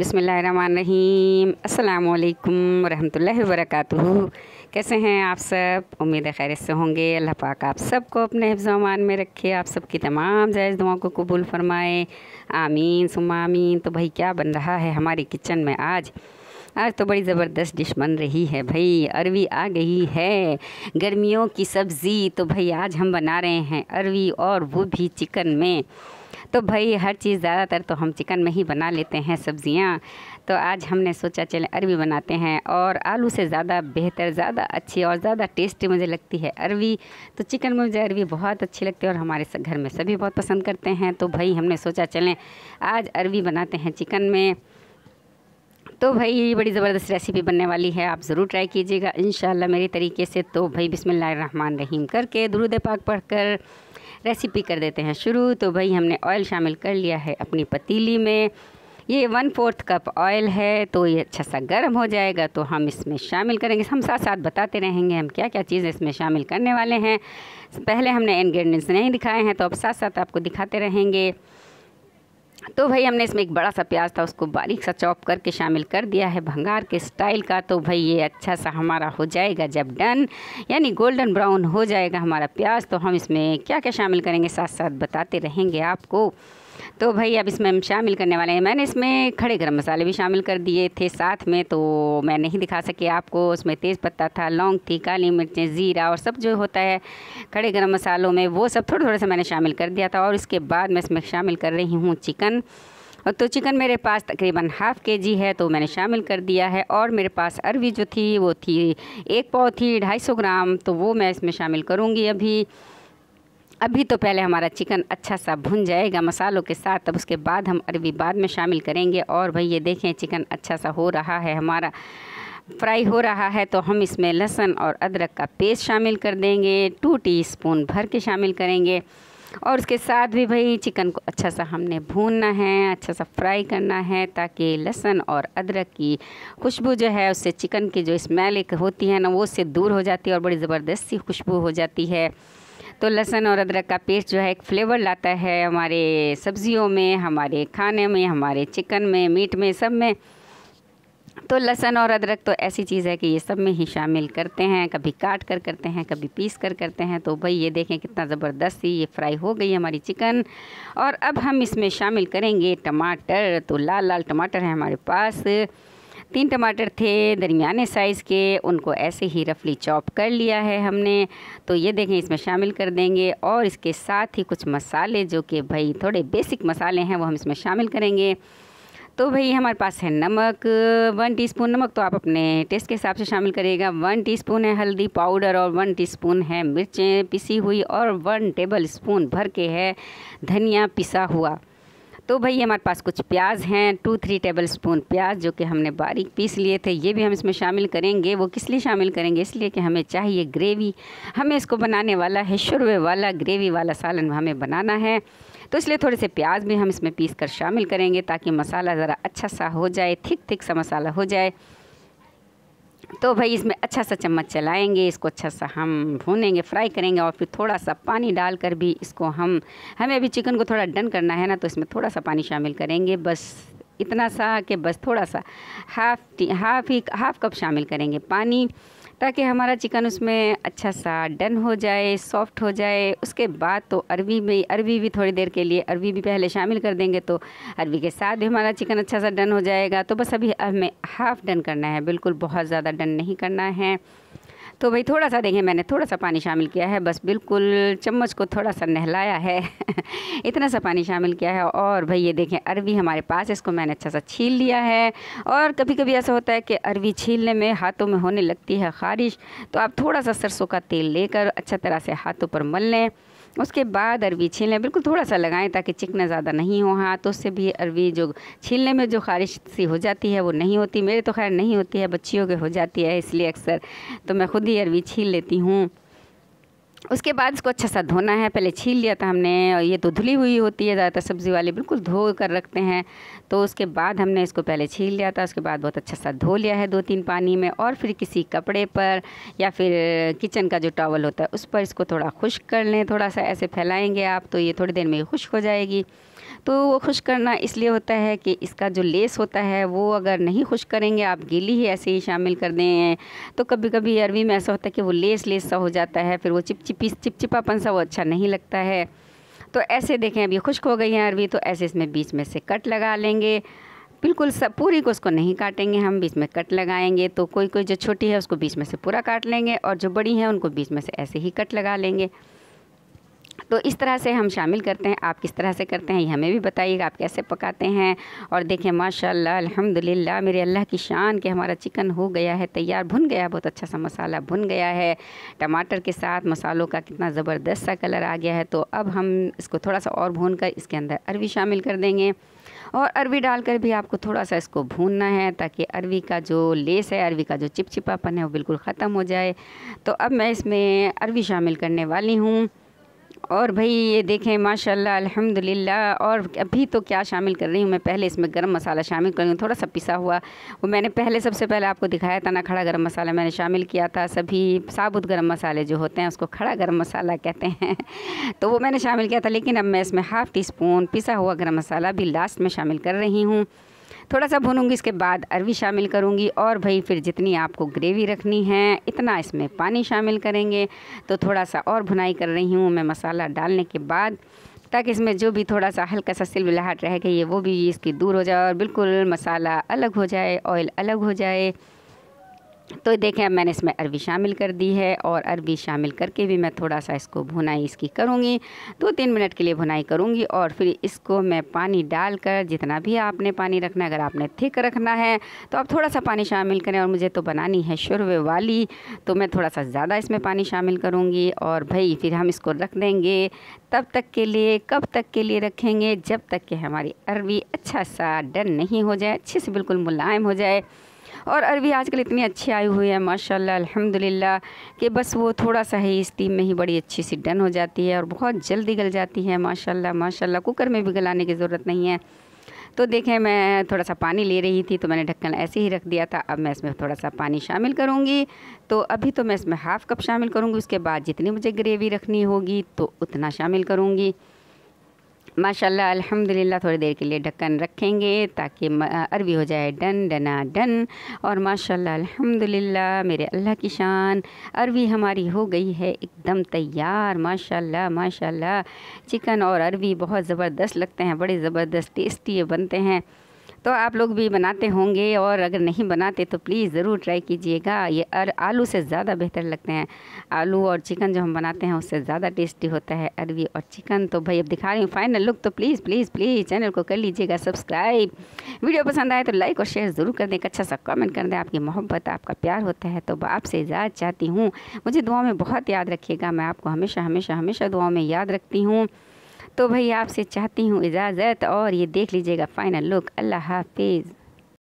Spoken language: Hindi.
रहीम अल्लाम रहमतुल्लाहि वबरकातुहू कैसे हैं आप सब उम्मीद खैर से होंगे अल्लाह पाक आप सबको अपने हिफ्ज़मान में रखे आप सबकी तमाम जायज़ दुआओं को कबूल फ़रमाए आमीन सुमा आमीन तो भाई क्या बन रहा है हमारी किचन में आज आज तो बड़ी ज़बरदस्त डिश बन रही है भाई अरवी आ गई है गर्मियों की सब्ज़ी तो भाई आज हम बना रहे हैं अरवी और वो भी चिकन में तो भाई हर चीज़ ज़्यादातर तो हम चिकन में ही बना लेते हैं सब्ज़ियाँ तो आज हमने सोचा चले अरवी बनाते हैं और आलू से ज़्यादा बेहतर ज़्यादा अच्छी और ज़्यादा टेस्टी मुझे लगती है अरवी तो चिकन में मुझे अरवी बहुत अच्छी लगती है और हमारे घर में सभी बहुत पसंद करते हैं तो भाई हमने सोचा चलें आज अरवी बनाते हैं चिकन में तो भाई ये बड़ी ज़बरदस्त रेसिपी बनने वाली है आप ज़रूर ट्राई कीजिएगा इन मेरे तरीके से तो भाई बिसमान रहीम करके दुरुद पाक पढ़कर रेसिपी कर देते हैं शुरू तो भाई हमने ऑयल शामिल कर लिया है अपनी पतीली में ये वन फोर्थ कप ऑयल है तो ये अच्छा सा गर्म हो जाएगा तो हम इसमें शामिल करेंगे हम साथ साथ बताते रहेंगे हम क्या क्या चीज़ें इसमें शामिल करने वाले हैं पहले हमने इन्ग्रीडियंट्स नहीं दिखाए हैं तो अब साथ साथ आपको दिखाते रहेंगे तो भाई हमने इसमें एक बड़ा सा प्याज था उसको बारीक सा चॉप करके शामिल कर दिया है भंगार के स्टाइल का तो भाई ये अच्छा सा हमारा हो जाएगा जब डन यानी गोल्डन ब्राउन हो जाएगा हमारा प्याज तो हम इसमें क्या क्या शामिल करेंगे साथ साथ बताते रहेंगे आपको तो भाई अब इसमें हम शामिल करने वाले हैं मैंने इसमें खड़े गर्म मसाले भी शामिल कर दिए थे साथ में तो मैं नहीं दिखा सकी आपको उसमें तेज़ पत्ता था लौंग थी काली मिर्चें ज़ीरा और सब जो होता है खड़े गर्म मसालों में वो सब थोड़े थोड़े से मैंने शामिल कर दिया था और इसके बाद मैं इसमें शामिल कर रही हूँ चिकन और तो चिकन मेरे पास तकरीबन हाफ़ के जी है तो मैंने शामिल कर दिया है और मेरे पास अरवी जो थी वो थी एक पाव थी ढाई सौ ग्राम तो वो मैं इसमें शामिल करूँगी अभी अभी तो पहले हमारा चिकन अच्छा सा भुन जाएगा मसालों के साथ तब उसके बाद हम अरबी बाद में शामिल करेंगे और भाई ये देखें चिकन अच्छा सा हो रहा है हमारा फ्राई हो रहा है तो हम इसमें लहसुन और अदरक का पेस्ट शामिल कर देंगे टू टीस्पून भर के शामिल करेंगे और उसके साथ भी भाई चिकन को अच्छा सा हमने भूनना है अच्छा सा फ्राई करना है ताकि लहसुन और अदरक की खुशबू जो है उससे चिकन की जो स्मेल एक होती है ना वो उससे दूर हो जाती है और बड़ी ज़बरदस्त सी खुशबू हो जाती है तो लहसुन और अदरक का पेस्ट जो है एक फ्लेवर लाता है हमारे सब्जियों में हमारे खाने में हमारे चिकन में मीट में सब में तो लहसुन और अदरक तो ऐसी चीज़ है कि ये सब में ही शामिल करते हैं कभी काट कर करते हैं कभी पीस कर करते हैं तो भाई ये देखें कितना ज़बरदस्त सी ये फ्राई हो गई हमारी चिकन और अब हम इसमें शामिल करेंगे टमाटर तो लाल लाल टमाटर हैं हमारे पास तीन टमाटर थे दरमियाने साइज़ के उनको ऐसे ही रफली चॉप कर लिया है हमने तो ये देखें इसमें शामिल कर देंगे और इसके साथ ही कुछ मसाले जो कि भाई थोड़े बेसिक मसाले हैं वो हम इसमें शामिल करेंगे तो भाई हमारे पास है नमक वन टीस्पून नमक तो आप अपने टेस्ट के हिसाब से शामिल करिएगा वन टीस्पून है हल्दी पाउडर और वन टीस्पून है मिर्चें पिसी हुई और वन टेबल स्पून भर के है धनिया पिसा हुआ तो भाई हमारे पास कुछ प्याज हैं टू थ्री टेबल स्पून प्याज जो कि हमने बारीक पीस लिए थे ये भी हम इसमें शामिल करेंगे वो किस लिए शामिल करेंगे इसलिए कि हमें चाहिए ग्रेवी हमें इसको बनाने वाला है शुरबे वाला ग्रेवी वाला सालन हमें बनाना है तो इसलिए थोड़े से प्याज भी हम इसमें पीस कर शामिल करेंगे ताकि मसाला ज़रा अच्छा सा हो जाए थिक थिक सा मसाला हो जाए तो भाई इसमें अच्छा सा चम्मच चलाएंगे इसको अच्छा सा हम भूनेंगे फ्राई करेंगे और फिर थोड़ा सा पानी डाल कर भी इसको हम हमें अभी चिकन को थोड़ा डन करना है ना तो इसमें थोड़ा सा पानी शामिल करेंगे बस इतना सा कि बस थोड़ा सा हाफ हाफ ही हाफ कप शामिल करेंगे पानी ताकि हमारा चिकन उसमें अच्छा सा डन हो जाए सॉफ्ट हो जाए उसके बाद तो अरबी में अरबी भी थोड़ी देर के लिए अरबी भी पहले शामिल कर देंगे तो अरबी के साथ भी हमारा चिकन अच्छा सा डन हो जाएगा तो बस अभी हमें हाफ़ डन करना है बिल्कुल बहुत ज़्यादा डन नहीं करना है तो भाई थोड़ा सा देखें मैंने थोड़ा सा पानी शामिल किया है बस बिल्कुल चम्मच को थोड़ा सा नहलाया है इतना सा पानी शामिल किया है और भाई ये देखें अरवी हमारे पास इसको मैंने अच्छा सा छील लिया है और कभी कभी ऐसा होता है कि अरवी छीलने में हाथों में होने लगती है ख़ारिश तो आप थोड़ा सा सरसों का तेल लेकर अच्छा तरह से हाथों पर मल लें उसके बाद अरवी छीलें बिल्कुल थोड़ा सा लगाएं ताकि चिकना ज़्यादा नहीं हो हाथों तो उससे भी अरवी जो छीलने में जो खारिश सी हो जाती है वो नहीं होती मेरे तो खैर नहीं होती है बच्चियों के हो जाती है इसलिए अक्सर तो मैं खुद ही भी अरवी छील लेती हूँ उसके बाद इसको अच्छा सा धोना है पहले छील लिया था हमने और ये तो धुली हुई होती है ज़्यादातर सब्ज़ी वाले बिल्कुल धो कर रखते हैं तो उसके बाद हमने इसको पहले छील लिया था उसके बाद बहुत अच्छा सा धो लिया है दो तीन पानी में और फिर किसी कपड़े पर या फिर किचन का जो टॉवल होता है उस पर इसको थोड़ा खुश्क कर लें थोड़ा सा ऐसे फैलाएँगे आप तो ये थोड़ी देर में खुश्क हो जाएगी तो वो खुश करना इसलिए होता है कि इसका जो लेस होता है वो अगर नहीं खुश करेंगे आप गीली ही ऐसे ही शामिल कर दें तो कभी कभी अरवी में ऐसा होता है कि वो लेस लेस सा हो जाता है फिर वो चिपचिपी चिपचिपापन सा वो अच्छा नहीं लगता है तो ऐसे देखें अभी खुश्क हो गई हैं अरवी तो ऐसे इसमें बीच में से कट लगा लेंगे बिल्कुल सब पूरी को उसको नहीं काटेंगे हम बीच में कट लगाएंगे तो कोई कोई जो छोटी है उसको बीच में से पूरा काट लेंगे और जो बड़ी है उनको बीच में से ऐसे ही कट लगा लेंगे तो इस तरह से हम शामिल करते हैं आप किस तरह से करते हैं ये हमें भी बताइएगा आप कैसे पकाते हैं और देखें माशाल्लाह अल्हम्दुलिल्लाह मेरे अल्लाह की शान के हमारा चिकन हो गया है तैयार भुन गया बहुत अच्छा सा मसाला भुन गया है टमाटर के साथ मसालों का कितना ज़बरदस्त सा कलर आ गया है तो अब हम इसको थोड़ा सा और भून कर इसके अंदर अरवी शामिल कर देंगे और अरवी डालकर भी आपको थोड़ा सा इसको भूनना है ताकि अरवी का जो लेस है अरवी का जो चिपचिपापन है वो बिल्कुल ख़त्म हो जाए तो अब मैं इसमें अरवी शामिल करने वाली हूँ और भाई ये देखें माशाल्लाह अल्हम्दुलिल्लाह और अभी तो क्या शामिल कर रही हूँ मैं पहले इसमें गरम मसाला शामिल कर रही हूँ थोड़ा सा पिसा हुआ वो मैंने पहले सबसे पहले आपको दिखाया था ना खड़ा गरम मसाला मैंने शामिल किया था सभी साबुत गरम मसाले जो होते हैं उसको खड़ा गरम मसाला कहते हैं तो वो मैंने शामिल किया था लेकिन अब मैं इसमें हाफ़ टी स्पून पिसा हुआ गर्म मसाला भी लास्ट में शामिल कर रही हूँ थोड़ा सा भूनूंगी इसके बाद अरवी शामिल करूँगी और भाई फिर जितनी आपको ग्रेवी रखनी है इतना इसमें पानी शामिल करेंगे तो थोड़ा सा और भुनाई कर रही हूँ मैं मसाला डालने के बाद ताकि इसमें जो भी थोड़ा सा हल्का सा सिलविलाहट रह गई है वो भी इसकी दूर हो जाए और बिल्कुल मसाला अलग हो जाए ऑयल अलग हो जाए तो देखें अब मैंने इसमें अरबी शामिल कर दी है और अरबी शामिल करके भी मैं थोड़ा सा इसको भुनाई इसकी करूँगी दो तीन मिनट के लिए भुनाई करूँगी और फिर इसको मैं पानी डालकर जितना भी आपने पानी रखना है अगर आपने थिक रखना है तो आप थोड़ा सा पानी शामिल करें और मुझे तो बनानी है शुरवे वाली तो मैं थोड़ा सा ज़्यादा इसमें पानी शामिल करूँगी और भाई फिर हम इसको रख देंगे तब तक के लिए कब तक के लिए रखेंगे जब तक कि हमारी अरबी अच्छा सा डन नहीं हो जाए अच्छे से बिल्कुल मुलायम हो जाए और अरवी आजकल इतनी अच्छी आई हुई है माशाल्लाह अल्हम्दुलिल्लाह कि बस वो थोड़ा सा ही स्टीम में ही बड़ी अच्छी सी डन हो जाती है और बहुत जल्दी गल जाती है माशाल्लाह माशाल्लाह कुकर में भी गलाने की ज़रूरत नहीं है तो देखें मैं थोड़ा सा पानी ले रही थी तो मैंने ढक्कन ऐसे ही रख दिया था अब मैं इसमें थोड़ा सा पानी शामिल करूँगी तो अभी तो मैं इसमें हाफ़ कप शामिल करूँगी उसके बाद जितनी मुझे ग्रेवी रखनी होगी तो उतना शामिल करूँगी माशाल्लाह अल्हम्दुलिल्लाह थोड़ी देर के लिए ढक्कन रखेंगे ताकि अरबी हो जाए डन डना डन और माशाल्लाह अल्हम्दुलिल्लाह मेरे अल्लाह की शान अरबी हमारी हो गई है एकदम तैयार माशाल्लाह माशाल्लाह चिकन और अरबी बहुत ज़बरदस्त लगते हैं बड़े ज़बरदस्त टेस्टी बनते हैं तो आप लोग भी बनाते होंगे और अगर नहीं बनाते तो प्लीज़ ज़रूर ट्राई कीजिएगा ये अर आलू से ज़्यादा बेहतर लगते हैं आलू और चिकन जो हम बनाते हैं उससे ज़्यादा टेस्टी होता है अरवी और चिकन तो भाई अब दिखा रही हूँ फाइनल लुक तो प्लीज़ प्लीज़ प्लीज़ चैनल को कर लीजिएगा सब्सक्राइब वीडियो पसंद आए तो लाइक और शेयर ज़रूर कर दें एक अच्छा सा कमेंट कर दें आपकी मोहब्बत आपका प्यार होता है तो आपसे इजाज़ चाहती हूँ मुझे दुआ में बहुत याद रखिएगा मैं आपको हमेशा हमेशा हमेशा दुआ में याद रखती हूँ तो भाई आपसे चाहती हूँ इजाज़त और ये देख लीजिएगा फाइनल लुक अल्लाह हाफिज़